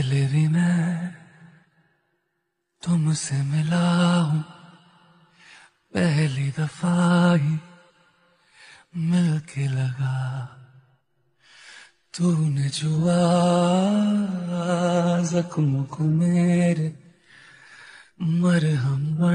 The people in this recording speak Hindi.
पहले भी मैं तुमसे मिला हूं पहली दफा ही मिलके लगा तूने जुआ जख्मों को मेरे मरहम